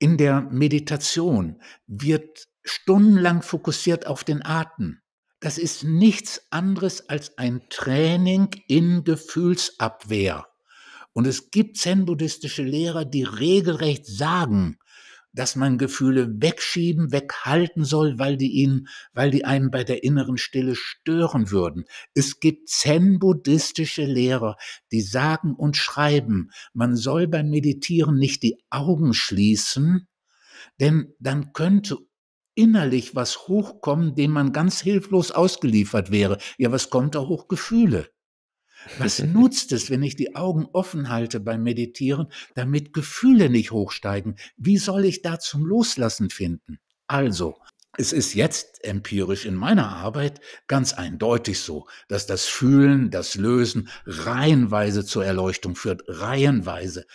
In der Meditation wird stundenlang fokussiert auf den Atem. Das ist nichts anderes als ein Training in Gefühlsabwehr. Und es gibt zen-buddhistische Lehrer, die regelrecht sagen, dass man Gefühle wegschieben, weghalten soll, weil die ihn, weil die einem bei der inneren Stille stören würden. Es gibt zen-buddhistische Lehrer, die sagen und schreiben, man soll beim Meditieren nicht die Augen schließen, denn dann könnte innerlich was hochkommen, dem man ganz hilflos ausgeliefert wäre. Ja, was kommt da hoch? Gefühle. Was nutzt es, wenn ich die Augen offen halte beim Meditieren, damit Gefühle nicht hochsteigen? Wie soll ich da zum Loslassen finden? Also, es ist jetzt empirisch in meiner Arbeit ganz eindeutig so, dass das Fühlen, das Lösen reihenweise zur Erleuchtung führt, reihenweise.